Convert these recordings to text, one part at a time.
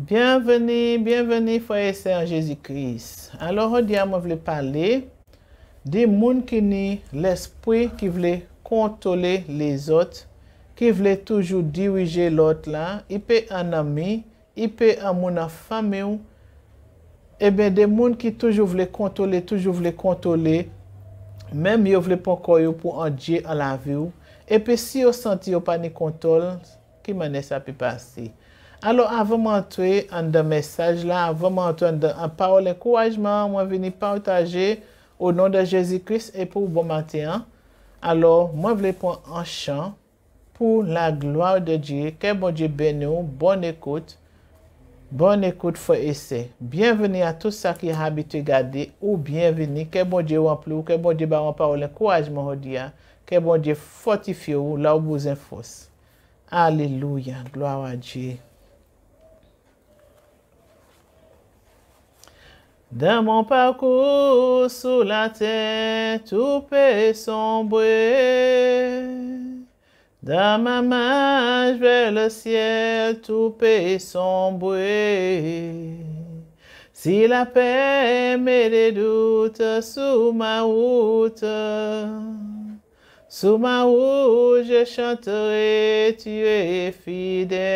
Bienveni, bienveni fweye se an Jezikris. Alor an diya mwen vle pale, di moun ki ni l'espri ki vle kontole le zot, ki vle toujou dirije lot la, ipe an ami, ipe an moun an fame ou, ebe de moun ki toujou vle kontole, toujou vle kontole, menm yo vle ponkoy ou pou an diye an la vi ou, epe si yo santi yo pa ni kontole, ki mwen ne sa pi pase ou. Alors, avant d'entrer dans un message là, avant d'entrer un parole d'encouragement, moi venir partager au nom de Jésus-Christ et pour bon matin. Hein. Alors, moi voulais prendre un chant pour la gloire de Dieu. Que bon Dieu bénisse, bonne écoute. Bonne écoute, pour essayer. Bienvenue à tous ceux qui habitent gardent. ou bienvenue. Que bon Dieu en que bon Dieu parolé parole encouragement hein. Que bon Dieu fortifie ou là où vous force. Alléluia, gloire à Dieu. Dans mon parcours sous la terre, tout peut sombrer. Dans ma marche vers le ciel, tout peut sombrer. Si la paix met les doutes sous ma route, sous ma route je chanterai, tu es fidèle.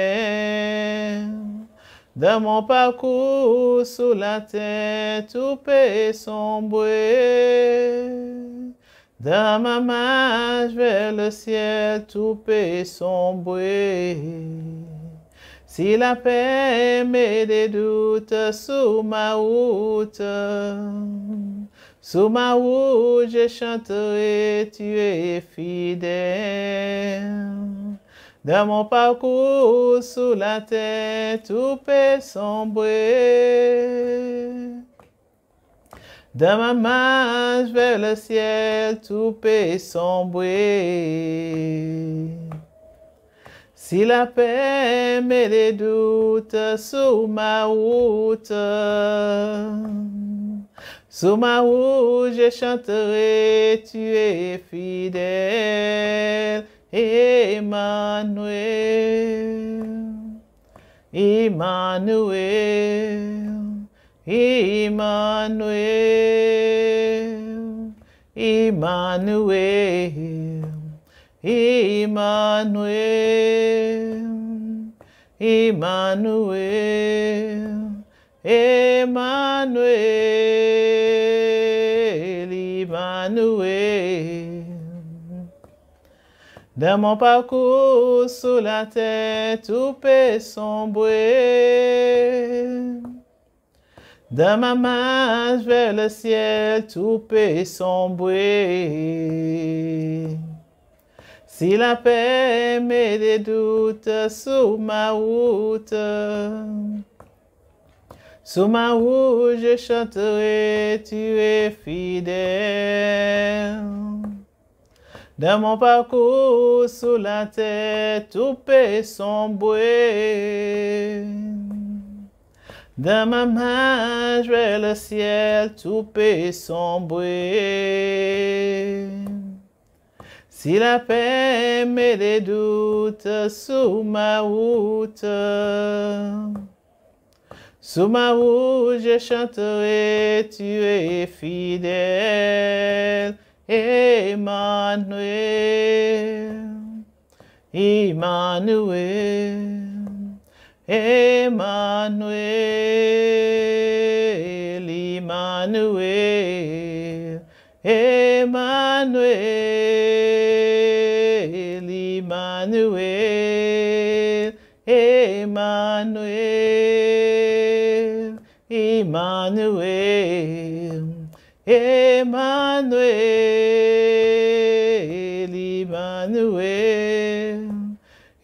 De mon parcours sous la terre, tout peut sombrer. Dans ma marche vers le ciel, tout peut sombrer. Si la paix met des doutes sous ma route, sous ma route je chanterai, tu es fidèle. Dans mon parcours sous la terre, tout peut sombrer. Dans ma marche vers le ciel, tout peut sombrer. Si la paix met les doutes sous ma route, sous ma route je chanterai, tu es fidèle. Emmanuel, Emmanuel, Emmanuel, Emmanuel, Emmanuel, Emmanuel, Emmanuel. Dans mon parcours sous la terre, tout peut sombrer. Dans ma marche vers le ciel tout peut sombrer. Si la paix met des doutes sous ma route, sous ma route je chanterai, tu es fidèle. Dans mon parcours sous la terre, tout peut sombrer. Dans ma main, je vais le ciel, tout peut sombrer. Si la paix met des doutes sous ma route, sous ma route, je chanterai, tu es fidèle. Emmanuel, Emmanuel, Emmanuel, Emmanuel, Emmanuel, Emmanuel, Emmanuel, Emmanuel, Emmanuel.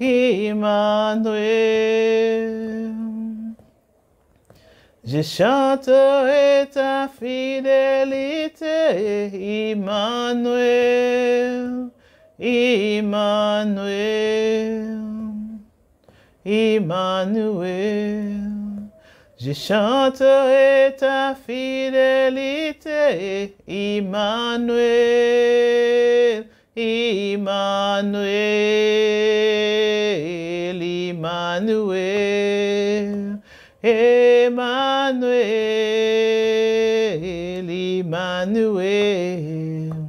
Emmanuel. Je chanterai ta fidélité, Emmanuel, Emmanuel, Emmanuel. Je chanterai ta fidélité, Emmanuel, Emmanuel. Emmanuel, Emmanuel, Emmanuel,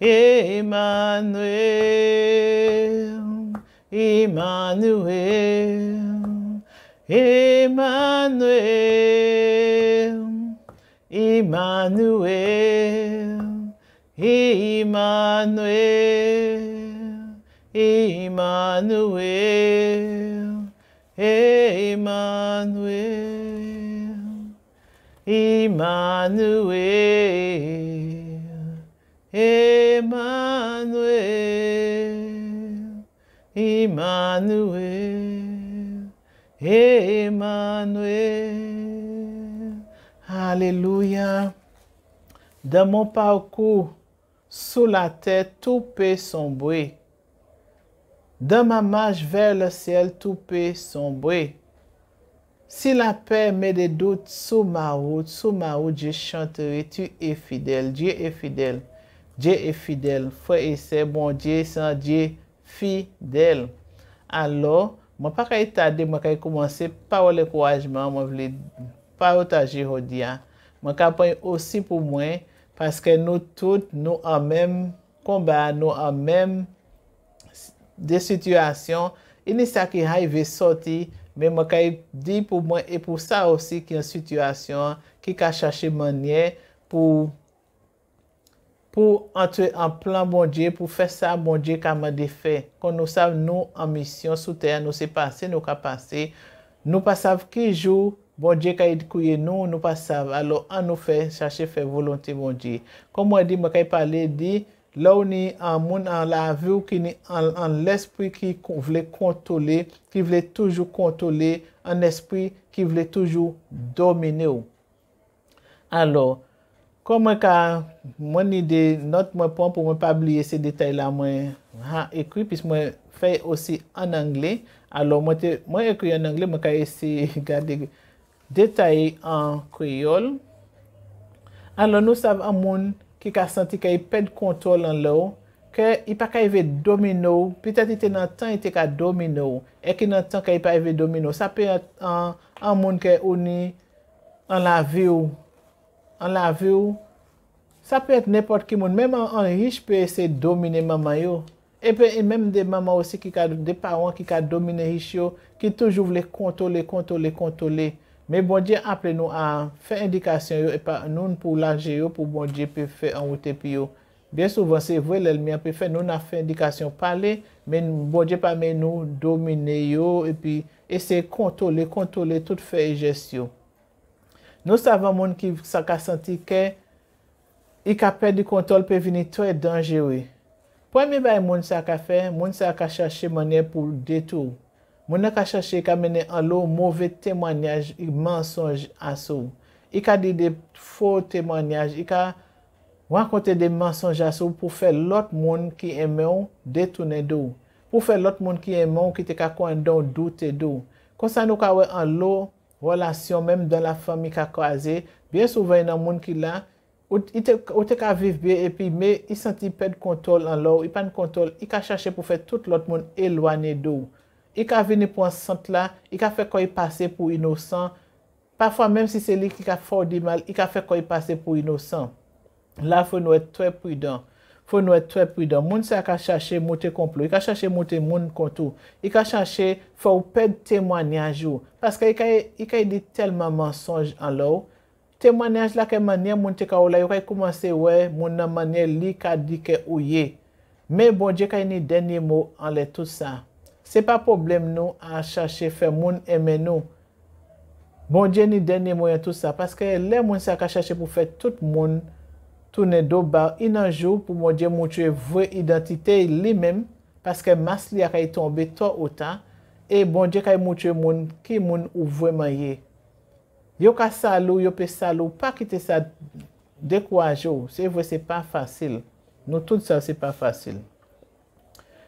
Emmanuel, Emmanuel, Emmanuel, Emmanuel, Emmanuel, Emmanuel. Emmanuel, Emmanuel, Emmanuel, Emmanuel, Emmanuel. Alléluia. Dans mon parcours, sous la terre, tout peut sombrer Dan ma manj ver le sel, tout pe sombre. Si la pe me de dout sou ma wout, sou ma wout, Je chante re tu e fidel, Dieu e fidel. Dieu e fidel, fwe ese, bon Dieu, san Dieu fidel. Alo, mwen pa kaye tade, mwen kaye koumanse, pa wole kouwajman, mwen vle, pa wote aji wote diyan. Mwen ka ponye osi pou mwen, paske nou tout nou an mem komba, nou an mem... de sityuasyon, e nisa ki hay ve soti, men mwen kay di pou mwen, e pou sa osi ki an sityuasyon, ki ka chache mwenye, pou, pou antwe an plan mwenje, bon pou fè sa bon mwenje kamade fè, kon nou sav nou an misyon sou tè, nou se pase, nou ka pase, nou pa sav ki jou, mwenje bon kay kouye nou, nou pa sav, alo an nou fè, chache fè volante mwenje. Kon mwen di mwen kay pale di, Lou ni an moun an la vyou ki ni an l'espri ki vle kontole, ki vle toujou kontole, an espri ki vle toujou domine ou. Alo, kon mwen ka mwen ide not mwen pon pou mwen pabliye se detay la mwen ha ekri, pis mwen fey osi an angle. Alo mwen ekri an angle mwen ka esi gade detay an kriyol. Alo nou sav an moun, ki ka santi ke yi ped kontol an la ou, ke yi pa ka yive domino ou, pitat yi te nan tan yi te ka domino ou, e ki nan tan ke yi pa yive domino ou, sa pe an moun ke ou ni an la vi ou, an la vi ou, sa pe et nepot ki moun, menman an riche pe ese domine mama yo, e pe e menman de mama ou se ki ka, de paren ki ka domine riche yo, ki toujou vle kontole, kontole, kontole, Men bonje apre nou a fe indikasyon yo e pa nou pou lanje yo pou bonje pe fe anwote pi yo. Bien souvan se vwe lèl mi anpe fe nou na fe indikasyon pale men bonje pa men nou domine yo e pi ese kontole, kontole tout fe e jestyo. Nou savan moun ki sa ka senti ke i ka pe di kontole pe vini tre danje yo e. Pwa mi bay moun sa ka fe, moun sa ka chache manye pou detou ou. Moun nan ka chache yi ka mene an lò mouvè témoanyaj yi mensonj asò. Yi ka di de fò témoanyaj, yi ka wakote de mensonj asò pou fè lòt moun ki eme yon detounen dou. Pou fè lòt moun ki eme yon ki te ka kwen don douten dou. Konsan nou ka wè an lò relasyon mèm dan la fèm yi ka kwaze, byen souve yon nan moun ki la, ou te ka vivbe epi, yi senti pèd kontol an lò, yi pan kontol, yi ka chache pou fè tout lòt moun elwane dou. I ka veni pou ansant la, i ka fekoy pase pou inosan. Parfwa menm si se li ki ka faw di mal, i ka fekoy pase pou inosan. La fwe nou et tre pwidan. Fwe nou et tre pwidan. Moun se a ka chache moun te komplo. I ka chache moun te moun kontou. I ka chache faw ped temwanyaj ou. Paske i ka e di telman monsonj an la ou. Temwanyaj la ke manye moun te ka ou la, yo ka e koumanse we, moun nan manye li ka di ke ou ye. Men bon, je ka e ni denye mou an le tout sa. Se pa problem nou a chache fe moun eme nou. Bonje ni denye moun an tout sa. Paske le moun sa ka chache pou fe tout moun. Tounen do ba inanjou pou moun je moun chwe vwe identite li men. Paske mas li a kaye tombe to otan. E moun je kaye moun chwe moun ki moun ou vwe maye. Yo ka salou, yo pe salou. Pa kite sa dekwa anjou. Se vwe se pa fasil. Nou tout sa se pa fasil.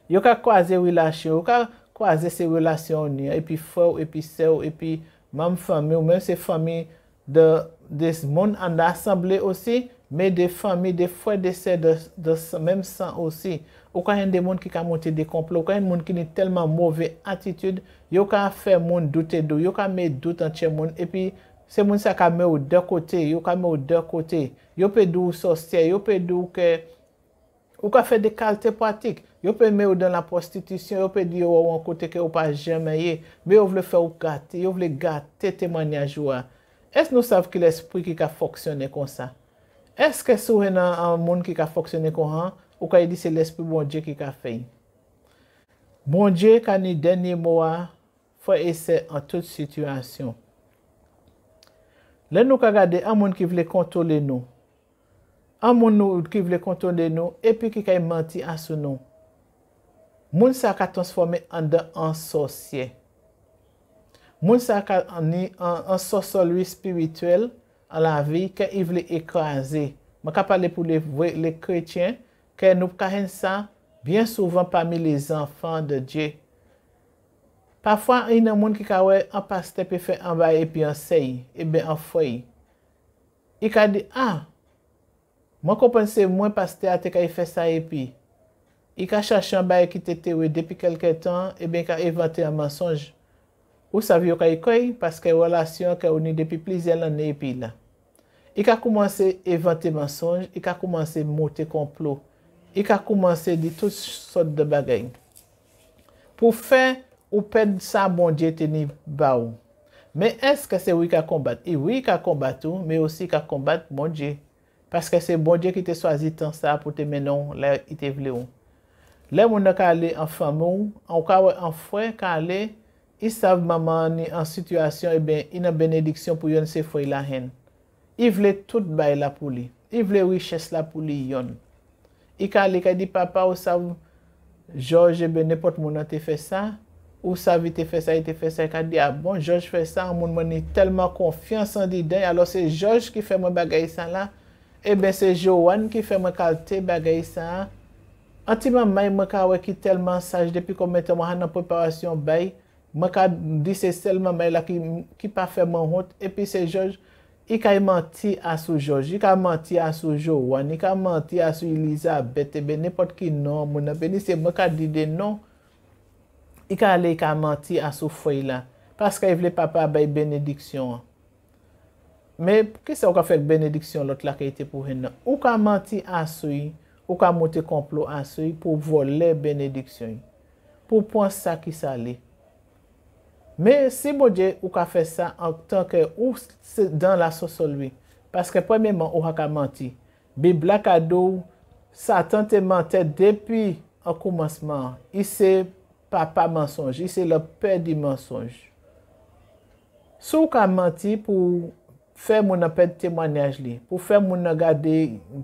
Yo ka kwaze relasyon, yo ka kwaze se relasyon ni, epi fèw, epi sèw, epi mèm fèmi, ou mèm se fèmi de moun an da asemble osi, mè de fèmi, de fwè de sè, de mèm san osi. Ou ka yon de moun ki ka monte de komplo, ou ka yon moun ki ni telman mouvè atitude, yo ka fè moun doutè dò, yo ka mè dout an tè moun, epi se moun sa ka mè ou dè kote, yo ka mè ou dè kote, yo pe dò ou sòsè, yo pe dò ou kè, Ou ka fe de kalte patik, yo pe me ou dan la prostitisyon, yo pe di yo ou an kote ke ou pa jemeye, me yo vle fe ou gati, yo vle gati te manja jwa. Es nou sav ki l'espri ki ka foksyone kon sa? Es ke sou re nan an moun ki ka foksyone kon an, ou ka yi di se l'espri bon dje ki ka fe? Bon dje kan ni denye mouwa, fwe ese an tout situasyon. Le nou ka gade an moun ki vle kontole nou. an moun nou ki vle konton de nou, epi ki kay menti an sou nou. Moun sa ka transforme an de ansosye. Moun sa ka ni ansosolwi spirituel an la vi ke y vle ekwaze. Ma ka pale pou le kretyen ke nou karen sa bien souvan pami les anfan de Dje. Pafwa y nan moun ki ka we anpaste pe fe anvaye pi anseyi e ben anfoyi. Y ka di, ah! Mwen kompense mwen pas teate ka e fe sa epi. I ka chachan baye ki te tewe depi kelke tan, e ben ka evante a mensonj. Ou savyo ka e koy, paske e relasyon ke ou ni depi plizel an epi la. I ka koumanse evante mensonj, i ka koumanse mote komplot. I ka koumanse di tout sot de bagayn. Pou fe, ou ped sa bondye te ni ba ou. Men eske se ou i ka kombat? I ou i ka kombat ou, men osi i ka kombat bondye. Paske se bon Dje ki te swazi tan sa pou te menon la ite vle ou. Le moun nan ka le an famou, an kawen an fwe ka le, i sav maman ni an situasyon e ben inan benediksyon pou yon se fwe la hen. I vle tout bay la pou li. I vle wiches la pou li yon. I ka le ka di papa ou sav George e ben nepot moun nan te fe sa, ou sav te fe sa, te fe sa, ka di a ah bon George fe sa, moun moun ni telman konfyan san di den, alo se George ki fe moun bagay san la, Ebe se Jouan ki fe mwen kalte bagay sa an. An ti mwen may mwen ka weki telman saj depi komete mwen an an preparasyon bay. Mwen ka di se selman may la ki pa fe mwen hot. Epi se Jouan, i ka y menti asou Jouan. I ka menti asou Jouan. I ka menti asou Elisa eh bete be. Nepot ki non mwen apeni se mwen ka dide non. I ka ale i ka menti asou foy la. Paske y vle papa bay benediksyon an. Mè, kè se ou ka fèk benediksyon lòt lakay te pou hen nan? Ou ka manti ansoui, ou ka mouti komplo ansoui pou volè benediksyon. Pou pon sa ki sa li. Mè, si mò dje ou ka fè sa an tanke ou se dan la sosolwi. Paske pwè mèman ou ha ka manti. Bi blakado, sa tante mantè depi an koumansman. I se pa pa mensonj, i se la pè di mensonj. Se ou ka manti pou... Fè moun apèd témoanyaj li. Pou fè moun agade,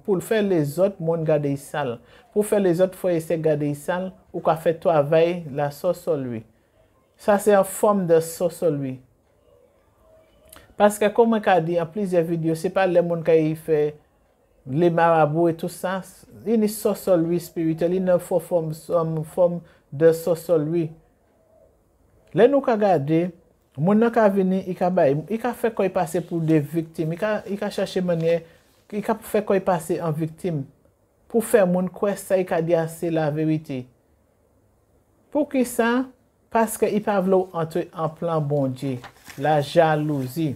pou fè les ot moun gade yisal. Pou fè les ot fò yise gade yisal, ou ka fè to avèy la sosolwi. Sa se a fòm de sosolwi. Paske kouman ka di an plize video, se pa le moun ka yi fè le marabou etou sa, yi ni sosolwi spiritel, yi nan fò fòm de sosolwi. Le nou ka gade, Moun nan ka veni, i ka bay, i ka fek koy pase pou de viktim, i ka chache manye, i ka fek koy pase an viktim pou fek moun kwe sa i ka diase la vewite. Po ki sa, paske i pa vlo entwe an plan bon di, la jalouzi,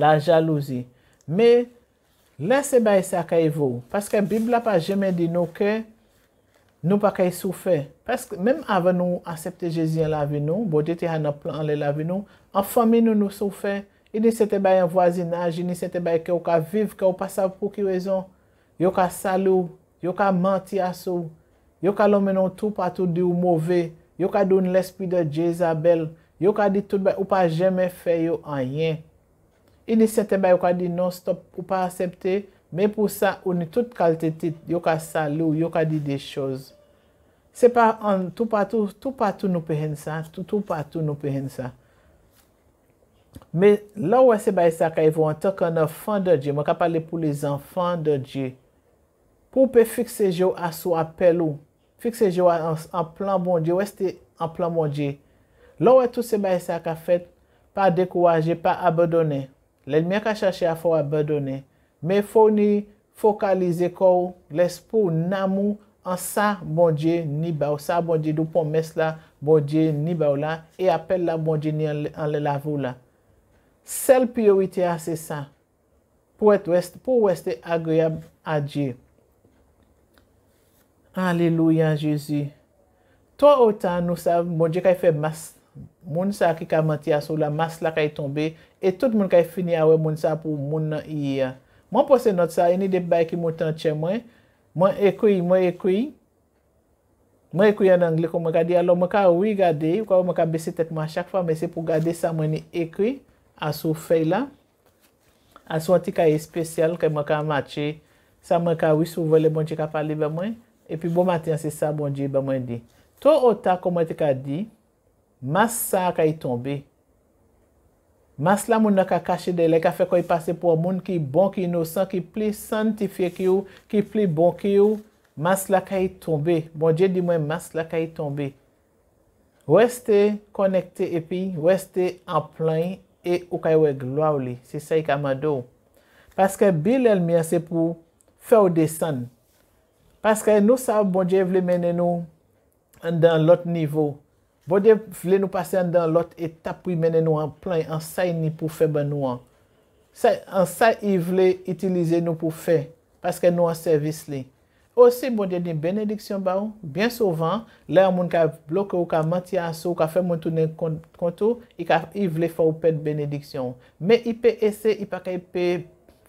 la jalouzi. Me, lese bay sa kaye vou, paske bibla pa jeme di nou ke, nou pa kaye soufe. Mèm avè nou ansepte Jezi yon lavi nou, bo dete yon an plan le lavi nou, an fami nou nou sou fe, inise te bay an voisinaj, inise te bay ke ou ka viv, ke ou pa sav pou ki wèzon, yo ka salou, yo ka manti asou, yo ka lomenon tout patou di ou mouvè, yo ka don l'espri de Jezabel, yo ka di tout bay, ou pa jemè fe yo an yen. Inise te bay, yo ka di non stop, ou pa ansepte, mè pou sa, ou ni tout kalte tit, yo ka salou, yo ka di de chòz. Se pa an tou patou nou pehen sa. Tou patou nou pehen sa. Me lò wè se bay sa ka evo an tok an an fan de Dje. Mwen ka pale pou li zan fan de Dje. Pou pe fikse jo aswa pelou. Fikse jo an plan bon Dje. Wè se te an plan bon Dje. Lò wè tout se bay sa ka fet. Pa dekouwaje, pa abedone. Len mwen ka chache a fo abedone. Me founi fokalize kou. Lè se pou namou. An sa bondje ni bau. Sa bondje dupon mes la bondje ni bau la. E apel la bondje ni an le lavou la. Sel priorite a se sa. Pou weste agriyab a Dje. Aleluyan Jezi. To a otan nou sa bondje kay e fe mas. Moun sa ki kamantia sou la mas la kay e tombe. E tout moun kay e fini a we moun sa pou moun yi ya. Moun pose not sa eni de bay ki moutan tse mwen. Mwen ekwi, mwen ekwi, mwen ekwi an Angle kou mwen gade, alo mwen ka oui gade, ou kwa mwen ka besi tetman chak fa, mwen se pou gade sa mwen ekwi, asou fey la, asou an ti ka ye spesyal, kwen mwen ka matche, sa mwen ka oui sou vwele bonjye ka pali be mwen, epi bon matyan se sa bonjye be mwen de. To ota kou mwen te ka di, mas sa ka ye tombe. Mas la moun a ka kache de le, ka fek wèy pase pou a moun ki bon ki nou san, ki pli santifiye ki ou, ki pli bon ki ou, mas la kaye tombe. Bon, je di mwen mas la kaye tombe. Weste konekte epi, weste amplen, e ou kaye wè gloa li. Si sa yi kamado. Paske bil el miase pou few de san. Paske nou sa bon je vle mene nou an dan lot nivou. Bonje vle nou pase an dan lot etap pou imene nou an plan an say ni pou fe ban nou an. Say, an say i vle itilize nou pou fe, paske nou an servis li. Ose bonje di benediksyon ba ou, byen sovan, lè an moun ka bloke ou ka manti aso ou ka fe moun tounen kontou, i vle faw pèd benediksyon. Men i pè ese, i pa kèy pè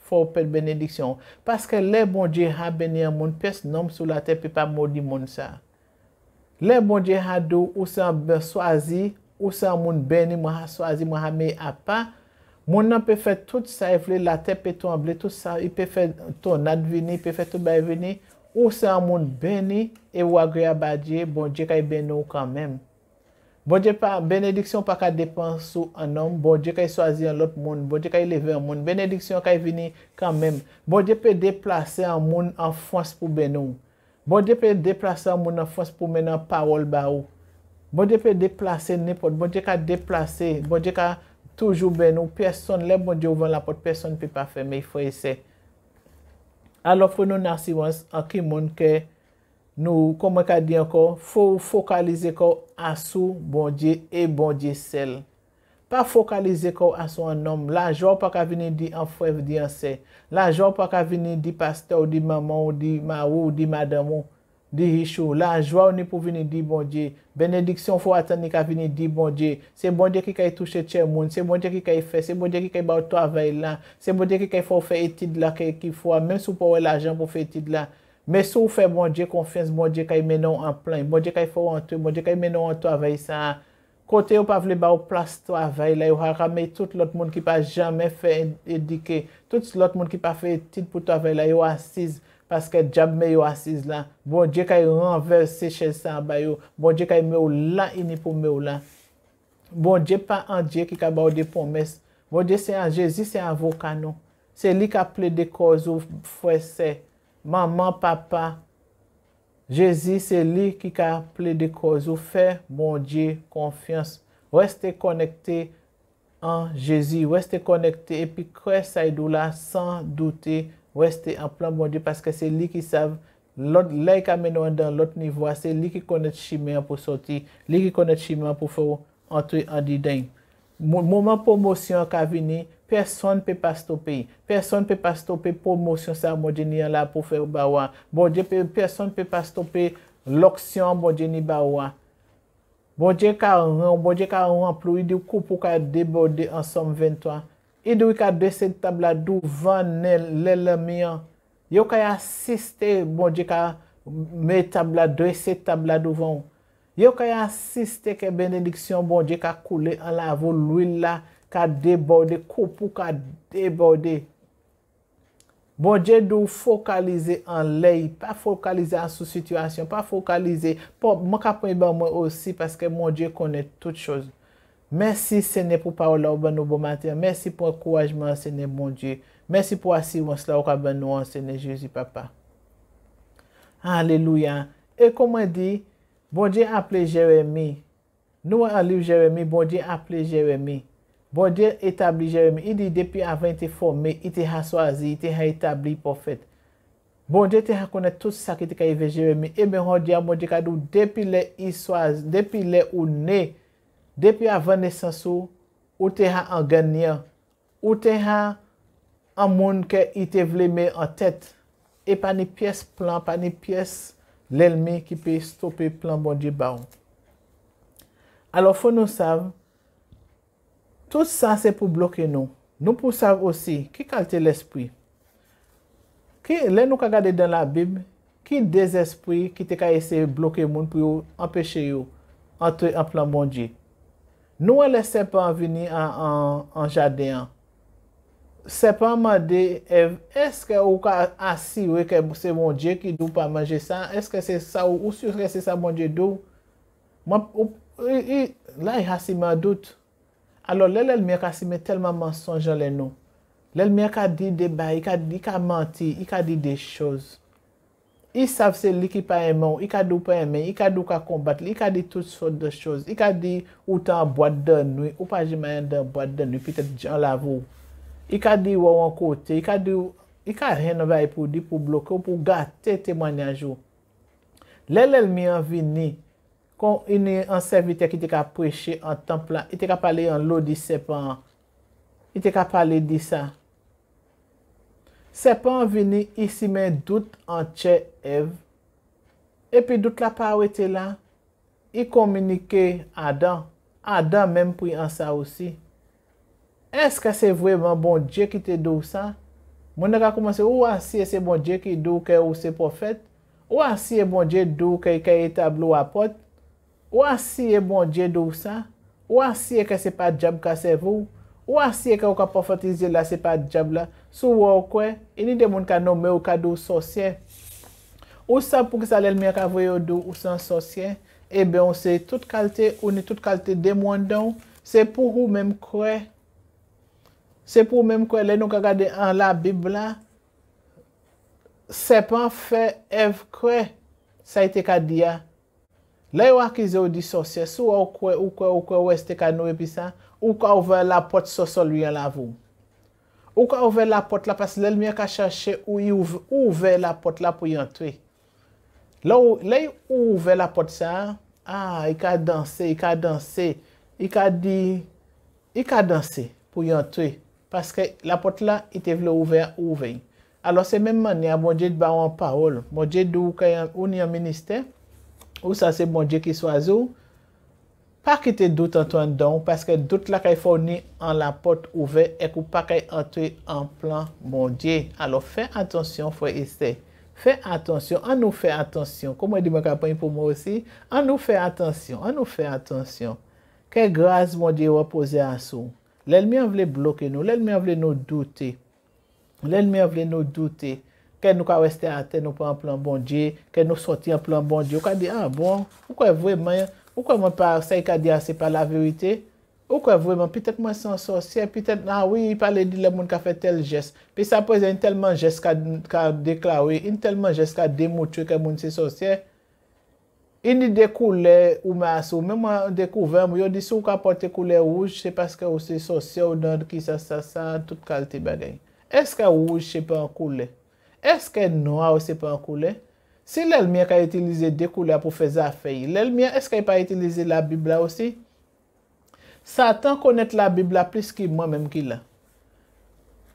faw pèd benediksyon. Paske lè bonje ha benye an moun pes nom sou la te pe pa moun di moun sa. Le bonje hadou, ou se an swazi, ou se an moun beni, mou an swazi, mou an me apan, moun nan pe fe tout saifle, la tepe pe tomble, tout saifle, pe fe ton adveni, pe fe tout bèveni, ou se an moun beni, e wagri abadje, bon bonje kay benou kanmem. Benediksyon pa ka depan sou an nom, bonje kay swazi an lot moun, bonje kay leve an moun, benediksyon kay vini kanmem, bonje pe deplase an moun an fwans pou benoum. Bonje pe deplase an moun an fons pou men an pawol ba ou. Bonje pe deplase nipot, bonje ka deplase, bonje ka toujou ben ou, person le bonje ou ven la pot, person pi pa fe, me y fwe ese. Alo fwe nou nasi wans an ki moun ke nou, koman ka di an ko, fwo fokalize ko asou bonje e bonje sel. pas focaliser qu'on à son homme. La joie pas qu'à venir dire un frère, dire un sœur. La joie pas qu'à venir dire pasteur, dire maman, dire maou, dire madame, dire Ishou. La joie on est pour venir dire bon Dieu. Bénédiction faut attendre qu'à venir dire bon Dieu. C'est bon Dieu qui a touché tout monde. C'est bon Dieu qui a fait. C'est bon Dieu qui a fait travail là. C'est bon Dieu qui a fait étude là qu'il faut. Même si vous fait. l'argent pour faire étude là. Mais si vous bon Dieu confiance, bon Dieu qui a en plein. Bon Dieu qui a fait entrer. Bon Dieu qui a mené en travail ça. Kote yo pa vle ba ou plas to avay la, yo haramey tout lot moun ki pa jamen fe edike, tout lot moun ki pa fe etid pou to avay la, yo asiz, paske jamen yo asiz la. Bon, Dje ka yon renverse chel sa abay yo, bon, Dje ka yon me ou la, yon ni pou me ou la. Bon, Dje pa an Dje ki ka ba ou de pomes. Bon, Dje se an Jezi, se an Vokano. Se li ka ple de koz ou Fwese, maman, papa. Jésus, c'est lui qui a appelé des causes. Fais mon Dieu confiance. restez connecté en Jésus? restez connecté? Et puis où ça et Sans douter, restez en plein mon Dieu parce que c'est lui qui savent l'autre là il dans l'autre niveau. C'est lui qui connaît chemin pour sortir. Lui qui connaît chemin pour faire entre en Didaï. Moment promotion est venir. Person bon pe pa stopi. Person pe pa stopi pou mousyon sa moun geni an la pou fè ou ba wan. Bon je pe, person pe pa stopi l'oksyon moun geni ba wan. Bon je ka an ran, bon je ka an ran plou, idou kou pou ka debo de an som 23. Idou i ka de se tabla douvan nel lè lè mi an. Yo kaya asiste, bon je ka me tabla, de se tabla douvan. Yo kaya asiste ke benediksyon, bon je ka koule an la vou l'ouil la. ka deborde, koupou ka deborde. Bon, Dje nou fokalize an ley, pa fokalize an sou situasyon, pa fokalize, mwen ka ponye ban mwen osi, paske mon Dje konen tout chose. Mersi Sene pou parola ou ban nou bon, bon mater, mersi pou akourajman Sene, mon Dje. Mersi pou asivans la ou ka ban nou an Sene, Jezi Papa. Aleluya. E kouman di, bon Dje aple Jeremie. Nou an liv Jeremie, bon Dje aple Jeremie. Bonje etabli jeremi. I di depi avan ite fome, ite ha swazi, ite ha etabli pofet. Bonje te ha konen tout sakite ka ive jeremi. Ebe ho diya bonje kadou depi le iswazi, depi le ou ne. Depi avan lesansou, ou te ha anganya. Ou te ha an moun ke ite vleme an tet. E pa ni piyes plan, pa ni piyes lelme ki pe stopi plan bonje baon. Alo foun nou sav. Tout sa se pou blokè nou. Nou pou sav osi, ki kalte l'espri. Ki le nou ka gade dan la Bib, ki dez espri ki te ka ese blokè moun pou yo apèche yo antre an plan moun di. Nou e les se pa vini an jadean. Se pa mwade ev, eske ou ka asi we ke mwose moun di ki dou pa manje sa, eske se sa ou ou surre se sa moun di dou. La yi hasi mwa dout. Alo lè lèl mè a si mè telman monsonjon lè nou. Lèl mè a ka di deba, i ka di ka manti, i ka di de chouz. I sav se li ki pa eme ou, i ka di ou pa eme, i ka di ou ka kombat, li ka di tout sou de chouz. I ka di ou ta an boate de nou, ou pa jimayen de an boate de nou, pite djan la vou. I ka di wou an kote, i ka di ou, i ka renvay pou di pou bloke ou pou gate temwanyanjou. Lè lèl mè a vini. Kon inye an servite ki te ka preche an temple la. I te ka pale an lodi sepan an. I te ka pale di sa. Sepan vini isi men dout an che ev. E pi dout la pa ou ete la. I komunike Adan. Adan menm pri an sa ou si. Eske se vweman bon dje ki te dou sa? Mounen ka komanse ou asye se bon dje ki dou ke ou se profet? Ou asye bon dje dou ke e tablo apot? Ou a siye moun dje dou sa? Ou a siye ke se pa djab ka se vou? Ou a siye ke ou ka profetize la se pa djab la? Sou wou ou kwe? E ni demoun ka nome ou ka dou sosye. Ou sa pou ki sa lel miye ka vwe ou dou ou san sosye? Ebe eh ou se tout kalte ou ni tout kalte demoun don. Se pou ou mem kwe? Se pou ou mem kwe? Le nou ka gade an la bib la. Se pan fe ev kwe? Sa ite ka diya. Le ou akize ou disosye, sou ou kwe ou kwe ou kwe ou este ka nou e pi sa, ou ka ouver la pot sa sol yon la voun. Ou ka ouver la pot la, pas le l miya ka chache ou yon ouver la pot la pou yon twe. Le ouver la pot sa, a, i ka danse, i ka danse, i ka di, i ka danse pou yon twe. Paske la pot la, i te vle ouver, ouven. Alo se menmane, a, mwenje bon d'ba an paol, mwenje bon d'ou kwen yon minister, Ou sa se moun dje ki swa zou, pa kite dout an ton don, paske dout la kay founi an la pot ouve, ek ou pa kay antwe an plan moun dje. Alo, fe atonsyon fwe iste. Fe atonsyon, an nou fe atonsyon. Kou mwen di mwen kapany pou mwen osi, an nou fe atonsyon, an nou fe atonsyon. Ke graz moun dje wapose asou. Lèl mwen vle bloke nou, lèl mwen vle nou douti. Lèl mwen vle nou douti. ke nou ka weste ate, nou pou an plan bon di, ke nou soti an plan bon di, ou ka di, an ah, bon, ou kwa vweman, ou kwa mwen pa se yi ka di ase ah, pa la verite, ou kwa vweman, pitet mwen se ansosye, pitet, nan, ah, wii, pa le di le moun ka fe tel jes, pi sa pwese yi telman jes ka deklawe, yi telman jes ka demoutwe ke moun se ansosye, yi ni dekoule ou mas ou, mwen mwen dekouvèm, yo di sou ka pote koule ouj, se paske ou se ansosye ou nan, ki sa sa sa, tout kalte bagay. Eske ouj se pan koule? Eske nou a ou se pou an koule? Si lèl mien ka itilize de koule a pou feza feyi, lèl mien eske y pa itilize la bib la ou si? Satan konet la bib la plis ki mwen menm ki la.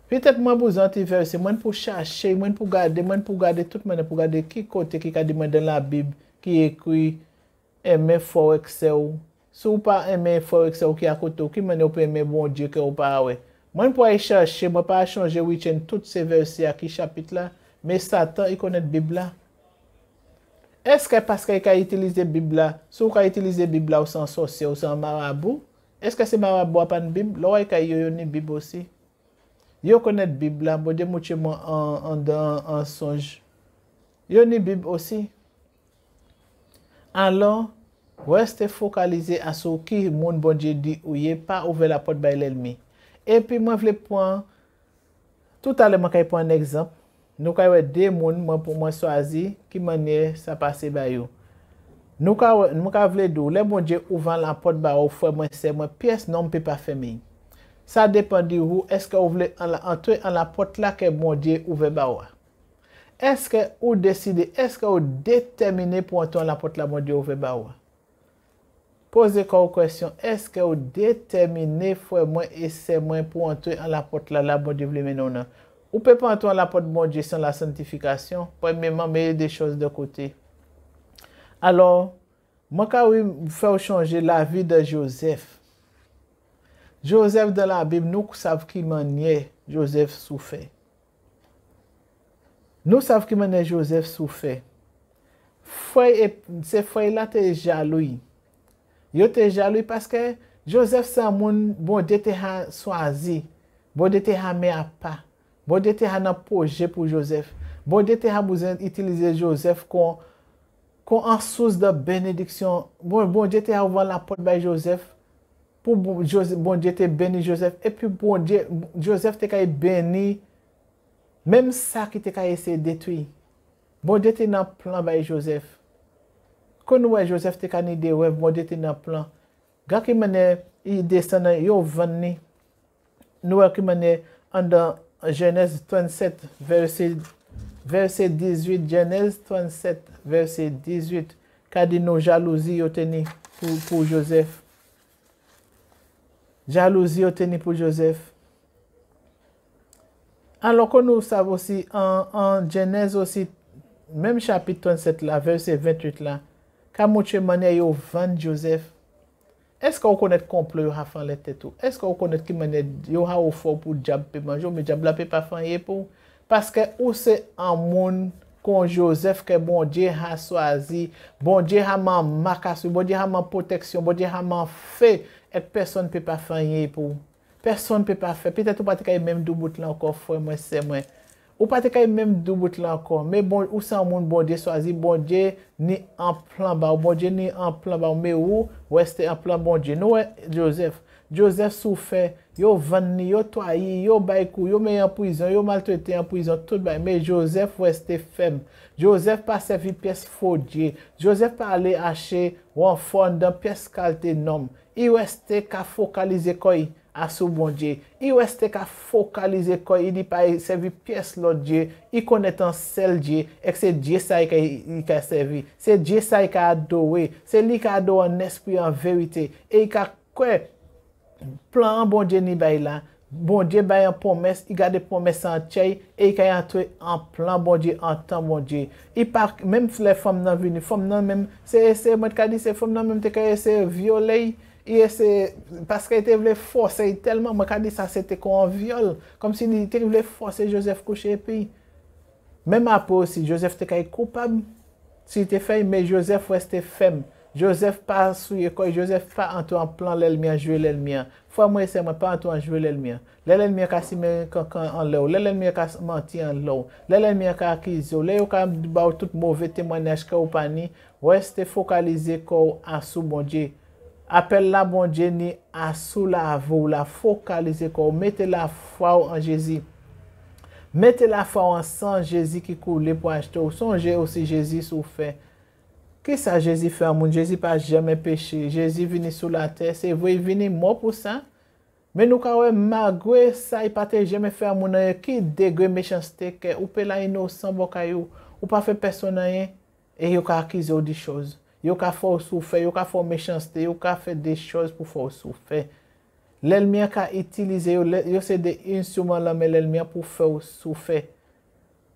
Pitek mwen pou zanti versi, mwen pou chache, mwen pou gade, mwen pou gade tout mwen, mwen pou gade ki kote ki ka dimen den la bib ki ekri, eme forek se ou, sou pa eme forek se ou ki akoto, ki mwen ou pe eme bon die ki ou pa awe. Mwen pou a yi chache, mwen pa a chanje witen tout se versi a ki chapit la, me satan yi konet Biblia. Eske paske yi ka itilize Biblia, sou ka itilize Biblia ou san sosye ou san marabou, eske se marabou apan Biblia, lora yi ka yon yoni Biblia osi. Yon konet Biblia, mwen de mouche mwen an dan an sonj. Yon yoni Biblia osi. Anlon, weste fokalize aso ki moun bonje di ou ye pa ouve la pot bay lelmi. E pi mwen vle pou an, tout ale mwen kay pou an ekzamp, nou kay wè de moun mwen pou mwen swazi ki mwen nye sa pase bayou. Nou kay wè, nou kay wè dou, le mwen dje ouvan la pot ba ou fwe mwen se mwen piyes non pi pa femi. Sa depan di ou, eske ou vle entwen an la pot bon la ke mwen bon dje ouve ba ou. Eske ou deside, eske ou detemine pou entwen an la pot la mwen dje ouve ba ou. Poze ka ou kresyon, eske ou detemine fwe mwen ese mwen pou antwe an la pot la labo di vlemenon nan? Ou pe pa antwe an la pot mwen bon di san la santifikasyon? Pwen mwen mwen meye de chos de kote. Alo, mwen ka ou fwe ou chanje la vi de Josef. Josef de la Bib nou saf ki mwen nye Josef sou fe. Nou saf ki mwen nye Josef sou fe. E, se fwe la te jaloui. Yo te jaloui paske josef sa moun bon dete ha swazi, bon dete ha mea pa, bon dete ha nan poje pou josef. Bon dete ha bouzen itilize josef kon ansous de benediksyon. Bon, bon dete ha ouvan la pot bay josef pou bon dete beni josef. E pi bon dete josef te kay beni, menm sa ki te kay ese detwi. Bon dete nan plan bay josef. nous wè Joseph te kan ide wè te nan plan. quand ki mene il yo ni, nou wè ki mene an Genèse 27 verset, verset 18, Genèse 27 verset 18, Quand di nou une jalousie pour Joseph. Jalousie yo pour Joseph. Alors que nous savons aussi en, Genèse aussi, même chapitre 27 la verset 28 là, Ka moun chwe manye yo vant Josef, eske ou konet komplo yo ha fan lete tou? Eske ou konet ki manye yo ha ou fo pou diab pe manjou, mi diab la pe pa fan ye pou? Paske ou se an moun kon Josef ke bon, diye ha swazi, bon, diye ha man makaswi, bon, diye ha man poteksyon, bon, diye ha man fe, et person pe pa fan ye pou, person pe pa fan ye pou. Ou pati kay mèm dou bout lan kon. Mè bonj, ou sa moun bonjè swazi, bonjè ni an plan ba. Ou bonjè ni an plan ba, ou mè ou, wèste an plan bonjè. Nou wè Joseph, Joseph soufè, yo venni, yo toayi, yo baykou, yo mèy an pwizan, yo malteytey an pwizan, tout bay. Mè Joseph wèste fem. Joseph pa sevi pyes fodye. Joseph pa ale ache wè an fon dan pyes kalte nom. I wèste ka fokalize koyi. a sou bon dje, i weste ka fokalize koy, i di pa sevi piyes lot dje, i konet an sel dje, ek se dje sa yi ka sevi, se dje sa yi ka adowe, se li ka adowe an espri an verite, e yi ka kwe plan bon dje ni bay lan, bon dje bay an pomes, i gade pomes an chay, e yi ka yi antwe an plan bon dje, an tan bon dje, i pak, mem fle fom nan vini, fom nan men, se, se, mwen ka di se fom nan men, te ka yi se violey, Iye se, paske te vle fwosey telman, mwen ka di sa se te kon vyole. Kom si ni te vle fwosey Josef kouche epi. Mwen ma pou si, Josef te kaye koupab. Si te fey, me Josef weste fem. Josef pa sou ye koy, Josef pa anto an plan lelmian, jwe lelmian. Fwa mwen se mwen pa anto an jwe lelmian. Le lelmian ka simen kankan an lou, le lelmian ka manti an lou. Le lelmian ka akiz yo, le yo ka mdibaw tout mwove temwanej ke ou pani. Weste fokalize kou an sou mwodye. Bon Ape la bon djeni asou la avou la, fokalize kou, mette la fwa ou an Jezi. Mette la fwa ou an san Jezi ki kou li pou ajte ou, sanje ou si Jezi sou fe. Ki sa Jezi fe amoun, Jezi pa jeme peche, Jezi vini sou la tese, e vwe vini mou pou sa. Men nou ka we magwe sa, e pate jeme fe amoun a ye, ki degwe mechans te ke, ou pelay nou san bokay ou, ou pa fe person a ye, e yo ka akize ou di choz. Il a fait du souffle, il faire fait de a des choses pour faire souffrir. souffle. L'homme qui a c'est des instruments, mais l'homme qui a souffrir.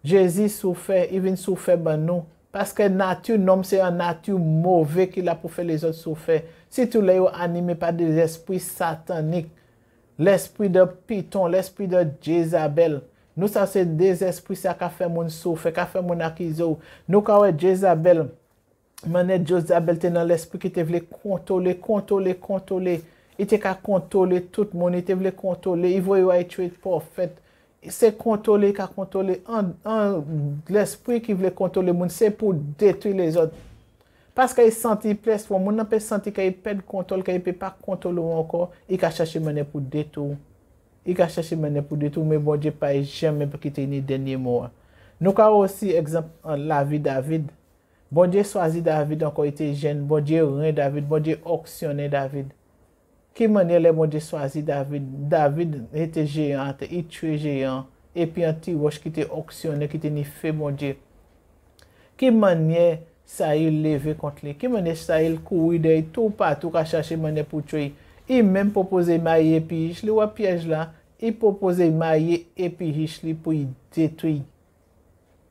Jésus souffre, il vient souffrir, par nous. Parce que la nature, c'est une nature mauvaise qui a pour faire les autres souffler. Si tu l'as animé par des esprits sataniques, l'esprit de Python, l'esprit de Jézabel, nous sommes ces deux esprits qui ont fait notre souffle, qui ont fait notre accusation. Nous sommes Jézabel. Mwenè Djozabel te nan l'espri ki te vle kontole, kontole, kontole. I te ka kontole tout moun, i te vle kontole. I vwe yo a yi e twe profet. Se kontole, i ka kontole. L'espri ki vle kontole moun, se pou detri le zot. Paske yi senti ples pou moun, nan pe senti ke yi ped kontole, ke yi pe pa kontole moun anko, i ka chache mwenè pou detou. I ka chache mwenè pou detou, mwen bon je paye jemme pou ki te ni denye moun. Nou ka wos si, lavi David, Bonje swazi David ankon ite jen, bonje rin David, bonje oksyonen David. Ki manye le bonje swazi David? David ite jeyante, itwe jeyan, epi an ti wosh ki te oksyonen, ki te ni fe bonje. Ki manye sa yil leve kont li? Ki manye sa yil kou yi dey tou pa tou ka chache manye pou twey? I menm popoze maye epi jish li wap pyej la, i popoze maye epi jish li pou yi detwey.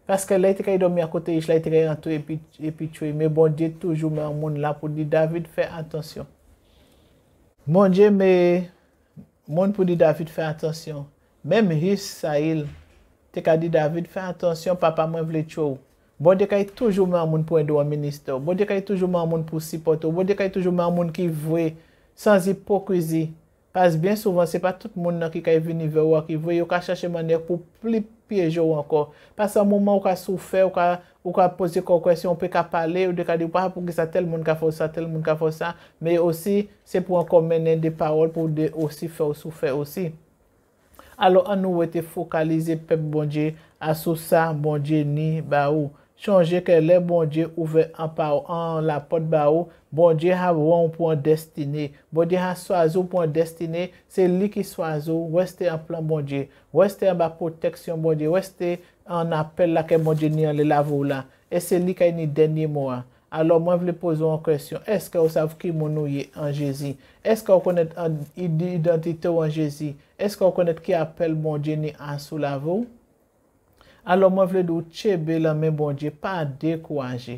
Paske lay te kay do mi akote ish, lay te kay rentwe epi tchwe. Me bon diye toujou man moun la pou di David fè atensyon. Mon diye me, moun pou di David fè atensyon. Mem his sa il, te kay di David fè atensyon, papa mwen vle tchou. Bon diye kay toujou man moun pou endwa minister. Bon diye kay toujou man moun pou sipoto. Bon diye kay toujou man moun ki vwe sans ipokwizi. Paske bien souvan se pa tout moun nan ki kay veni vewa ki vwe yo ka chache manek pou plip. piyejou anko. Pas an mouman ou ka soufè, ou ka pose kon kresyon, ou pe ka pale, ou de ka di wap, pou ki sa tel moun ka fò sa, tel moun ka fò sa, me osi, se pou an komene de parol pou de osi fò ou soufè osi. Alo, an nou wete fokalize pep bonje, asosan bonje ni ba ou. chanje ke le bon die ouve an pa ou, an la pot ba ou, bon die ha woun pou an destine, bon die ha swazou pou an destine, se li ki swazou, weste an plan bon die, weste an ba proteksyon bon die, weste an apel la ke bon die ni an li lavou la, e se li kay ni denye mwa. Alo mwen vle pozo an kresyon, eske ou sav ki moun nou ye an Jezi? Eske ou konet an identite ou an Jezi? Eske ou konet ki apel bon die ni an sou lavou? alo mwen vle dou tchebe la men bonje, pa dekouaje,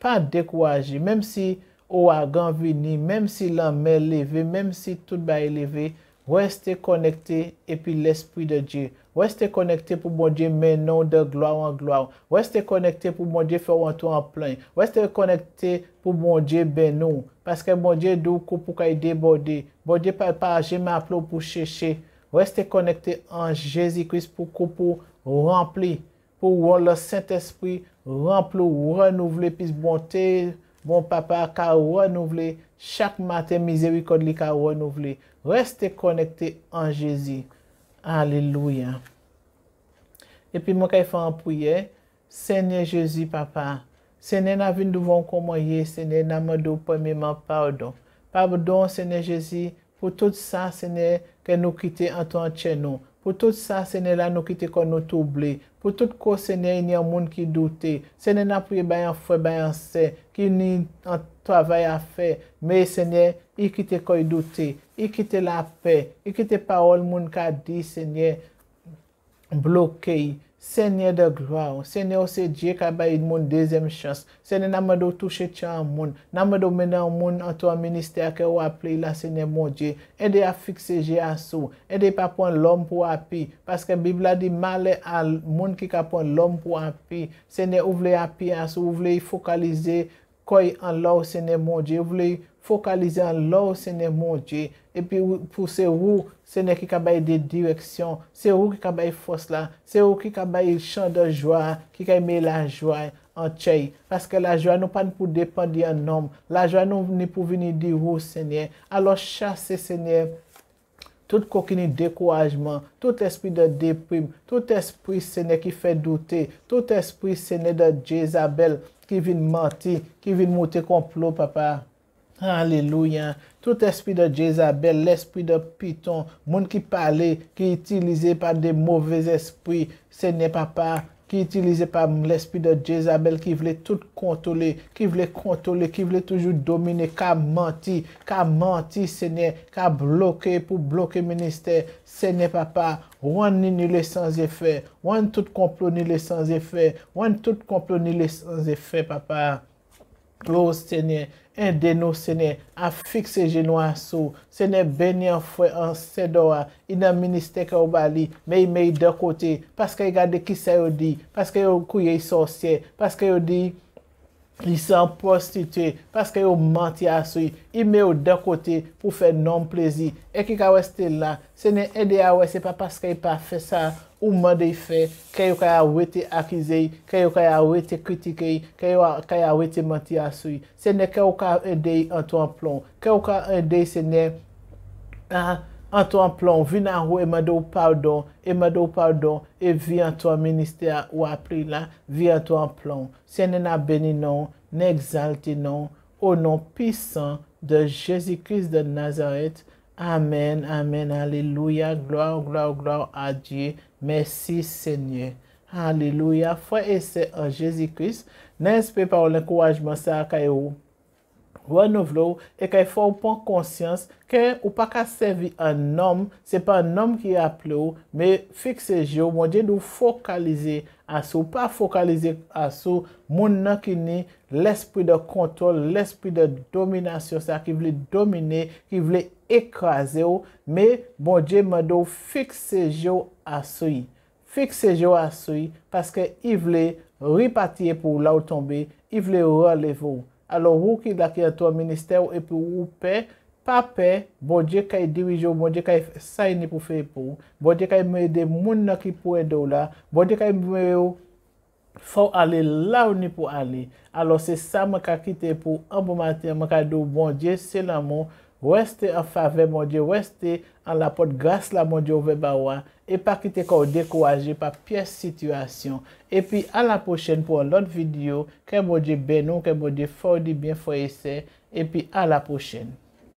pa dekouaje, mem si ou agan vini, mem si la men leve, mem si tout ba leve, weste konekte epi l'espri de Diyo, weste konekte pou bonje men nou de gloa ou an gloa ou, weste konekte pou bonje fè ou an tou an plen, weste konekte pou bonje ben nou, paske bonje dou koupou ka ide bodi, bodi pa jeme ap lou pou cheshe, weste konekte an Jezi kris pou koupou rempli, pou wò lò sènt espri ramplou, renouvle, pis bonte bon papa ka renouvle, chak mate mizeri kod li ka renouvle. Reste konekte an Jezi. Alleluya. Epi mwen kèy fò an pouye, Sènyè Jezi papa, sènyè nan vin douvon koumoye, sènyè nan mèdou pèmèman pardon. Pardon sènyè Jezi, pou tout sa sènyè kè nou kite an ton tchè nou. Po tout sa, se nè la nou kite kon nou toubli. Po tout ko, se nè yon moun ki douti. Se nè na pou yon bayan fwe bayan se, ki yon yon travay a fe. Me se nè, yi kite kon yon douti. Yi kite la pe. Yi kite paol moun ka di, se nè blokei. Senye de glwa ou, senye ou se dje ka bayi moun dezem chans, senye namadou touche chan moun, namadou menan moun an to a minister ke ou aple la senye moun dje, ede a fikseje an sou, ede pa pon lom pou api, paske bibla di male al moun ki ka pon lom pou api, senye ou vle api an sou, ou vle yi fokalize koy an la ou senye moun dje, ou vle yi fokalize. focaliser en l'eau, Seigneur mon Dieu. Et puis, pour ces roues, Seigneur qui a des directions, c'est roues qui a force là, c'est où qui a le chant de joie, qui a la joie en chèque. Parce que la joie n'est pas pour dépendre d'un homme, la joie n'est pour venir dire. roue, oh, Seigneur. Alors, chassez, Seigneur, tout coquine découragement, tout esprit de déprime, tout esprit, Seigneur, qui fait douter, tout esprit, Seigneur, de Jézabel, qui vient mentir, qui vient monter complot, papa. Alléluia. Tout esprit de Jézabel, l'esprit de Python, monde qui parlait, qui utilisé par des mauvais esprits, ce n'est pas qui utilisé par l'esprit de Jézabel, qui voulait tout contrôler, qui voulait contrôler, qui voulait toujours dominer, qui a menti, qui a menti, Seigneur, qui a bloqué pour bloquer le ministère, Seigneur Papa, One ni sans effet, one tout complot les sans effet, one tout complot les sans effet, Papa. Oh Seigneur, En denou se ne afik se genou an sou, se ne benye an fwe an se do a, inan minister ke ou bali, mey mey de kote, paske yi gade ki se yo di, paske yo kouye yi sosye, paske yo di... Ils sont prostitués parce qu'ils ont menti à soi. Ils mettent de côté pour faire non plaisir. Et qui resté là, ce n'est à ce pas parce qu'ils n'ont pas fait ça ou mandé fait qu'ils ont été accusés, qu'ils ont été critiqués, qu'ils ont été menti à soi. Ce n'est qu'ils en temps plomb. Qu'ils ont en ton plan, vina vous et pardon, et pardon, et viens toi ministère ou appris là, viens toi plan. Seigneur n'a béni non, n'exalte au nom puissant de Jésus-Christ de Nazareth. Amen, amen, alléluia, gloire, gloire, gloire à Dieu. Merci Seigneur. Alléluia, foi et c'est en Jésus-Christ, N'est-ce pas l'encouragement ça Kayo. Wè nou vlou, e kè y fò ou pon konsyans, kè ou pa ka servi an nom, se pa an nom ki ap lè ou, mè fik se jè ou, mò dje nou fokalize asou, pa fokalize asou, moun nan ki ni l'espri de kontol, l'espri de dominasyon sa, ki vle domine, ki vle ekraze ou, mè bon mò dje mè dou fik se jè ou asou, fik se jè ou asou, paske y vle ripatye pou la ou tombe, y vle releve ou. Alo wou ki la ki atwa minister ou epi wou pe, pa pe, bonje kay dirijou, bonje kay say ni pou fe pou, bonje kay mwede moun na ki pou edou la, bonje kay mwede ou faw ali la ou ni pou ali. Alo se sa mwen ka kite pou, an pou maten, mwen ka dou bonje se la mwen, weste an fave mwen, weste an la pot gas la mwen jo ve ba wane. E pa kite kou dekou waje pa pye situasyon. E pi a la pochen pou an lot video. Kèm wò di ben nou, kèm wò di fò di ben fò ese. E pi a la pochen.